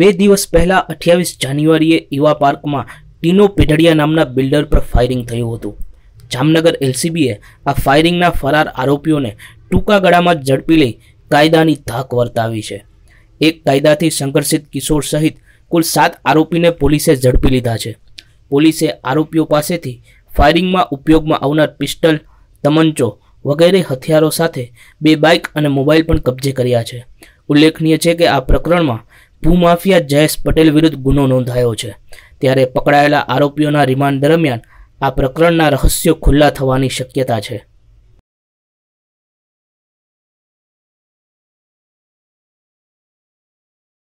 બે દિવસ પહેલાં અઠ્યાવીસ જાન્યુઆરીએ ઈવા પાર્કમાં ટીનો પેઢડિયા નામના બિલ્ડર પર ફાયરિંગ થયું હતું જામનગર એલસીબીએ આ ફાયરિંગના ફરાર આરોપીઓને ટૂંકા ગાળામાં ઝડપી લઈ કાયદાની ધાક વર્તાવી છે એક કાયદાથી સંઘર્ષિત કિશોર સહિત કુલ સાત આરોપીને પોલીસે ઝડપી લીધા છે પોલીસે આરોપીઓ પાસેથી ફાયરિંગમાં ઉપયોગમાં આવનાર પિસ્ટલ તમંચો વગેરે હથિયારો સાથે બે બાઇક અને મોબાઈલ પણ કબજે કર્યા છે ઉલ્લેખનીય છે કે આ પ્રકરણમાં ભૂમાફિયા જયેશ પટેલ વિરુદ્ધ ગુનો નોંધાયો છે ત્યારે પકડાયેલા આરોપીઓના રિમાન્ડ દરમિયાન આ પ્રકરણના રહસ્યો ખુલ્લા થવાની શક્યતા છે